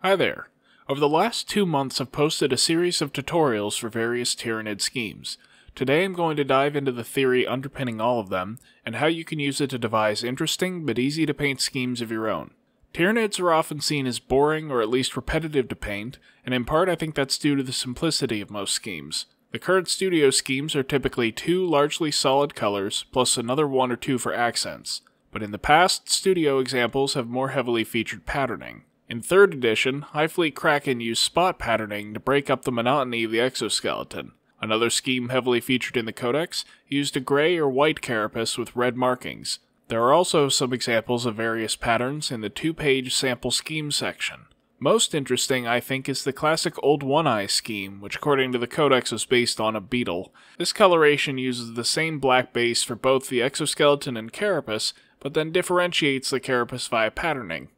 Hi there. Over the last two months I've posted a series of tutorials for various Tyranid schemes. Today I'm going to dive into the theory underpinning all of them, and how you can use it to devise interesting but easy to paint schemes of your own. Tyranids are often seen as boring or at least repetitive to paint, and in part I think that's due to the simplicity of most schemes. The current studio schemes are typically two largely solid colors, plus another one or two for accents, but in the past, studio examples have more heavily featured patterning. In 3rd edition, Highfleet Kraken used spot patterning to break up the monotony of the exoskeleton. Another scheme heavily featured in the Codex used a gray or white carapace with red markings. There are also some examples of various patterns in the two-page sample scheme section. Most interesting, I think, is the classic Old One Eye scheme, which according to the Codex was based on a beetle. This coloration uses the same black base for both the exoskeleton and carapace, but then differentiates the carapace via patterning.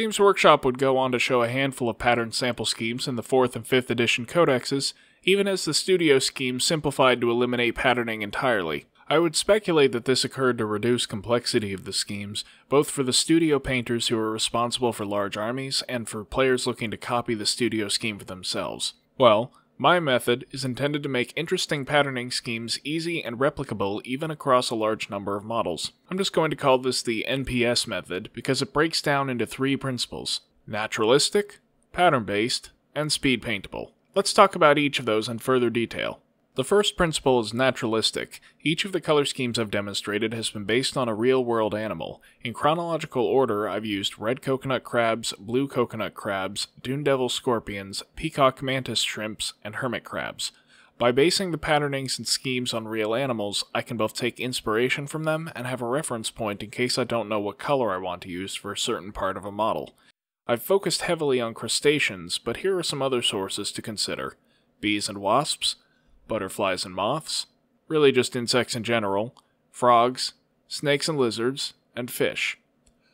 Games Workshop would go on to show a handful of pattern sample schemes in the 4th and 5th edition codexes, even as the studio scheme simplified to eliminate patterning entirely. I would speculate that this occurred to reduce complexity of the schemes, both for the studio painters who were responsible for large armies and for players looking to copy the studio scheme for themselves. Well, my method is intended to make interesting patterning schemes easy and replicable even across a large number of models. I'm just going to call this the NPS method because it breaks down into three principles naturalistic, pattern based, and speed paintable. Let's talk about each of those in further detail. The first principle is naturalistic. Each of the color schemes I've demonstrated has been based on a real world animal. In chronological order, I've used red coconut crabs, blue coconut crabs, dune devil scorpions, peacock mantis shrimps, and hermit crabs. By basing the patternings and schemes on real animals, I can both take inspiration from them and have a reference point in case I don't know what color I want to use for a certain part of a model. I've focused heavily on crustaceans, but here are some other sources to consider. Bees and wasps, butterflies and moths, really just insects in general, frogs, snakes and lizards, and fish.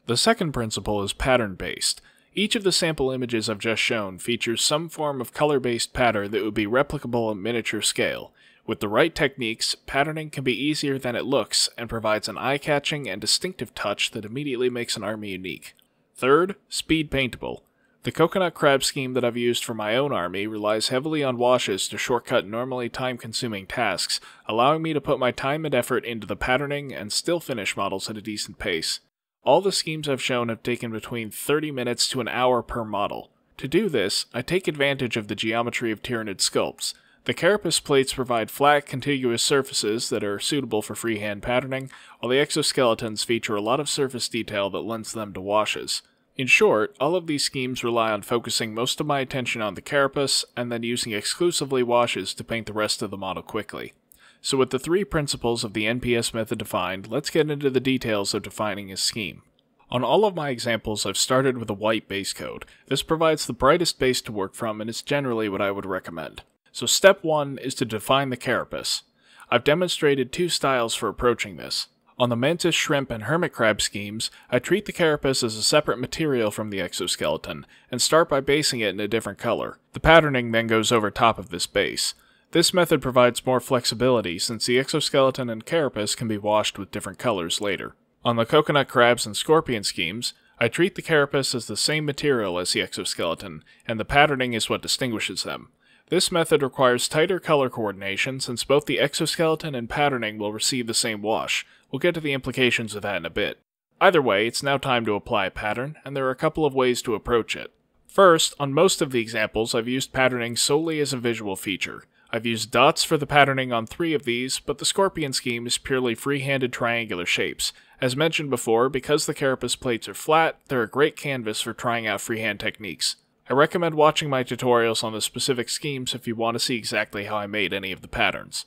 The second principle is pattern based. Each of the sample images I've just shown features some form of color based pattern that would be replicable at miniature scale. With the right techniques, patterning can be easier than it looks and provides an eye catching and distinctive touch that immediately makes an army unique. Third, speed paintable. The coconut crab scheme that I've used for my own army relies heavily on washes to shortcut normally time consuming tasks, allowing me to put my time and effort into the patterning and still finish models at a decent pace. All the schemes I've shown have taken between 30 minutes to an hour per model. To do this, I take advantage of the geometry of Tyranid sculpts. The carapace plates provide flat, contiguous surfaces that are suitable for freehand patterning, while the exoskeletons feature a lot of surface detail that lends them to washes. In short, all of these schemes rely on focusing most of my attention on the carapace and then using exclusively washes to paint the rest of the model quickly. So with the three principles of the NPS method defined, let's get into the details of defining a scheme. On all of my examples, I've started with a white base coat. This provides the brightest base to work from and it's generally what I would recommend. So step 1 is to define the carapace. I've demonstrated two styles for approaching this. On the mantis, shrimp, and hermit crab schemes, I treat the carapace as a separate material from the exoskeleton, and start by basing it in a different color. The patterning then goes over top of this base. This method provides more flexibility since the exoskeleton and carapace can be washed with different colors later. On the coconut crabs and scorpion schemes, I treat the carapace as the same material as the exoskeleton, and the patterning is what distinguishes them. This method requires tighter color coordination since both the exoskeleton and patterning will receive the same wash, We'll get to the implications of that in a bit. Either way, it's now time to apply a pattern, and there are a couple of ways to approach it. First, on most of the examples, I've used patterning solely as a visual feature. I've used dots for the patterning on three of these, but the scorpion scheme is purely free-handed triangular shapes. As mentioned before, because the carapace plates are flat, they're a great canvas for trying out freehand techniques. I recommend watching my tutorials on the specific schemes if you want to see exactly how I made any of the patterns.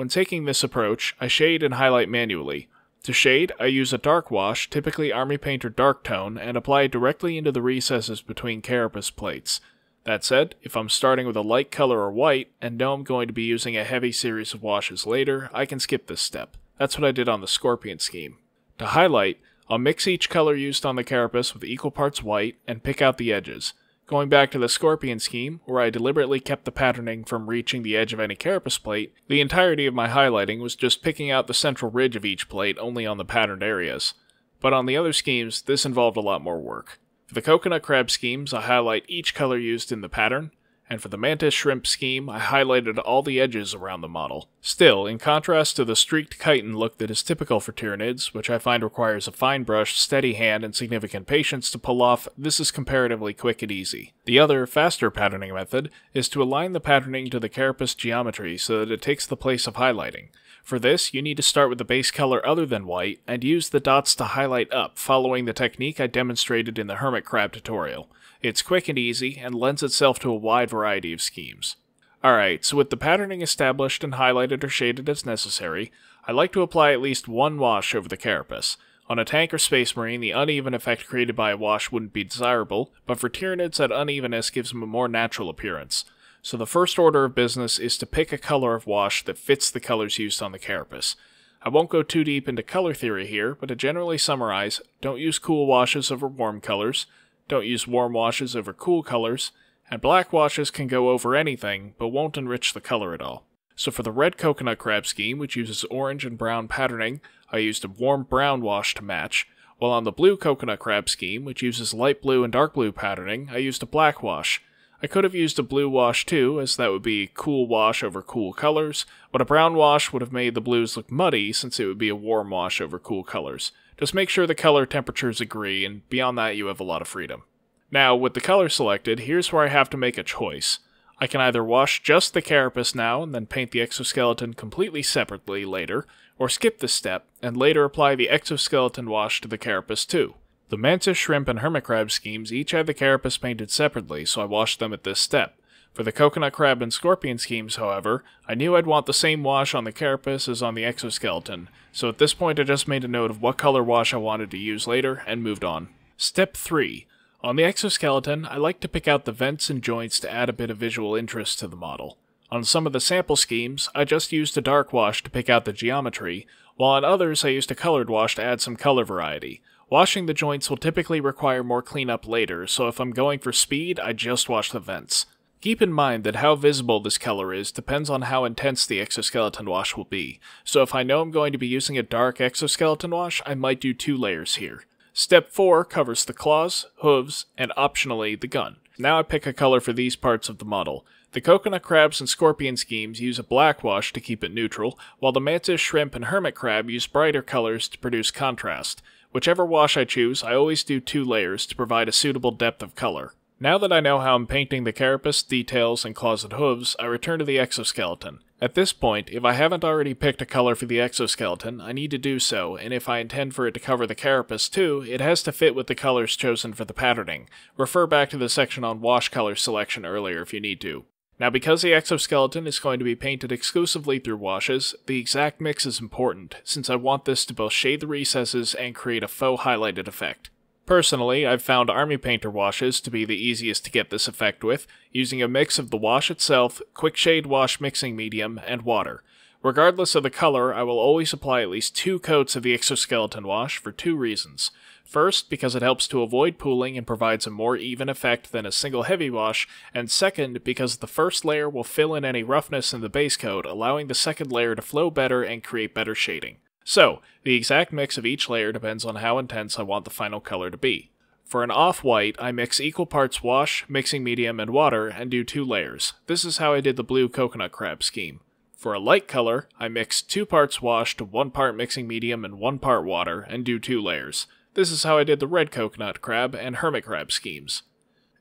When taking this approach, I shade and highlight manually. To shade, I use a dark wash, typically Army Painter Dark Tone, and apply it directly into the recesses between carapace plates. That said, if I'm starting with a light color or white, and know I'm going to be using a heavy series of washes later, I can skip this step. That's what I did on the Scorpion scheme. To highlight, I'll mix each color used on the carapace with equal parts white, and pick out the edges. Going back to the Scorpion scheme, where I deliberately kept the patterning from reaching the edge of any carapace plate, the entirety of my highlighting was just picking out the central ridge of each plate only on the patterned areas. But on the other schemes, this involved a lot more work. For the coconut crab schemes, I highlight each color used in the pattern, and for the mantis shrimp scheme, I highlighted all the edges around the model. Still, in contrast to the streaked chitin look that is typical for Tyranids, which I find requires a fine brush, steady hand, and significant patience to pull off, this is comparatively quick and easy. The other, faster patterning method is to align the patterning to the carapace geometry so that it takes the place of highlighting. For this, you need to start with a base color other than white, and use the dots to highlight up, following the technique I demonstrated in the hermit crab tutorial. It's quick and easy and lends itself to a wide variety of schemes. Alright, so with the patterning established and highlighted or shaded as necessary, I like to apply at least one wash over the carapace. On a tank or space marine, the uneven effect created by a wash wouldn't be desirable, but for Tyranids that unevenness gives them a more natural appearance. So the first order of business is to pick a color of wash that fits the colors used on the carapace. I won't go too deep into color theory here, but to generally summarize, don't use cool washes over warm colors, don't use warm washes over cool colors, and black washes can go over anything, but won't enrich the color at all. So for the red coconut crab scheme, which uses orange and brown patterning, I used a warm brown wash to match, while on the blue coconut crab scheme, which uses light blue and dark blue patterning, I used a black wash. I could have used a blue wash too, as that would be cool wash over cool colors, but a brown wash would have made the blues look muddy since it would be a warm wash over cool colors. Just make sure the color temperatures agree, and beyond that you have a lot of freedom. Now, with the color selected, here's where I have to make a choice. I can either wash just the carapace now and then paint the exoskeleton completely separately later, or skip this step and later apply the exoskeleton wash to the carapace too. The mantis shrimp and hermit crab schemes each have the carapace painted separately, so I washed them at this step. For the coconut crab and scorpion schemes, however, I knew I'd want the same wash on the carapace as on the exoskeleton, so at this point I just made a note of what color wash I wanted to use later and moved on. Step 3. On the exoskeleton, I like to pick out the vents and joints to add a bit of visual interest to the model. On some of the sample schemes, I just used a dark wash to pick out the geometry, while on others I used a colored wash to add some color variety. Washing the joints will typically require more cleanup later, so if I'm going for speed, I just wash the vents. Keep in mind that how visible this color is depends on how intense the exoskeleton wash will be, so if I know I'm going to be using a dark exoskeleton wash, I might do two layers here. Step 4 covers the claws, hooves, and optionally the gun. Now I pick a color for these parts of the model. The coconut crabs and scorpion schemes use a black wash to keep it neutral, while the mantis, shrimp, and hermit crab use brighter colors to produce contrast. Whichever wash I choose, I always do two layers to provide a suitable depth of color. Now that I know how I'm painting the carapace, details, and closet hooves, I return to the exoskeleton. At this point, if I haven't already picked a color for the exoskeleton, I need to do so, and if I intend for it to cover the carapace too, it has to fit with the colors chosen for the patterning. Refer back to the section on wash color selection earlier if you need to. Now because the exoskeleton is going to be painted exclusively through washes, the exact mix is important, since I want this to both shade the recesses and create a faux highlighted effect. Personally, I've found Army Painter washes to be the easiest to get this effect with, using a mix of the wash itself, quick shade wash mixing medium, and water. Regardless of the color, I will always apply at least two coats of the exoskeleton wash for two reasons. First, because it helps to avoid pooling and provides a more even effect than a single heavy wash, and second, because the first layer will fill in any roughness in the base coat, allowing the second layer to flow better and create better shading. So, the exact mix of each layer depends on how intense I want the final color to be. For an off-white, I mix equal parts wash, mixing medium, and water, and do two layers. This is how I did the blue coconut crab scheme. For a light color, I mix two parts wash to one part mixing medium and one part water, and do two layers. This is how I did the red coconut crab and hermit crab schemes.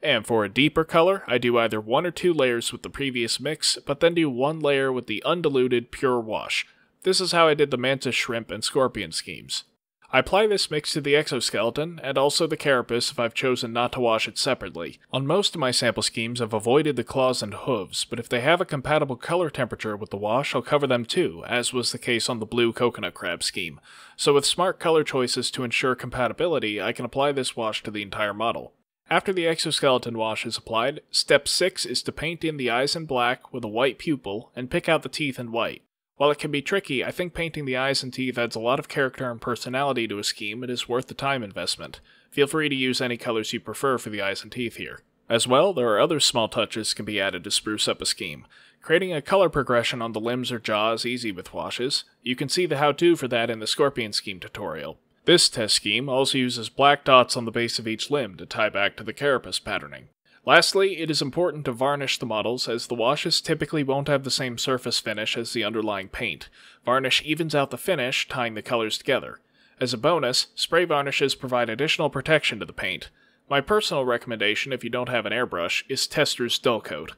And for a deeper color, I do either one or two layers with the previous mix, but then do one layer with the undiluted pure wash. This is how I did the mantis shrimp and scorpion schemes. I apply this mix to the exoskeleton, and also the carapace if I've chosen not to wash it separately. On most of my sample schemes I've avoided the claws and hooves, but if they have a compatible color temperature with the wash I'll cover them too, as was the case on the blue coconut crab scheme. So with smart color choices to ensure compatibility, I can apply this wash to the entire model. After the exoskeleton wash is applied, step 6 is to paint in the eyes in black with a white pupil, and pick out the teeth in white. While it can be tricky, I think painting the eyes and teeth adds a lot of character and personality to a scheme and is worth the time investment. Feel free to use any colors you prefer for the eyes and teeth here. As well, there are other small touches can be added to spruce up a scheme. Creating a color progression on the limbs or jaw is easy with washes. You can see the how-to for that in the Scorpion Scheme tutorial. This test scheme also uses black dots on the base of each limb to tie back to the carapace patterning. Lastly, it is important to varnish the models as the washes typically won't have the same surface finish as the underlying paint. Varnish evens out the finish, tying the colors together. As a bonus, spray varnishes provide additional protection to the paint. My personal recommendation, if you don't have an airbrush, is Tester's Dull Coat.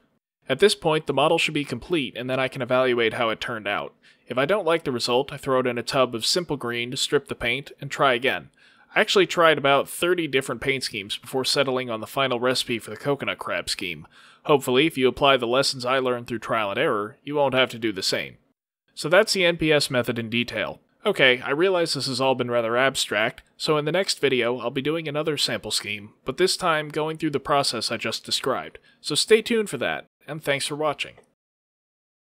At this point, the model should be complete, and then I can evaluate how it turned out. If I don't like the result, I throw it in a tub of simple green to strip the paint, and try again. I actually tried about 30 different paint schemes before settling on the final recipe for the coconut crab scheme. Hopefully, if you apply the lessons I learned through trial and error, you won't have to do the same. So that's the NPS method in detail. Okay, I realize this has all been rather abstract, so in the next video I'll be doing another sample scheme, but this time going through the process I just described, so stay tuned for that, and thanks for watching.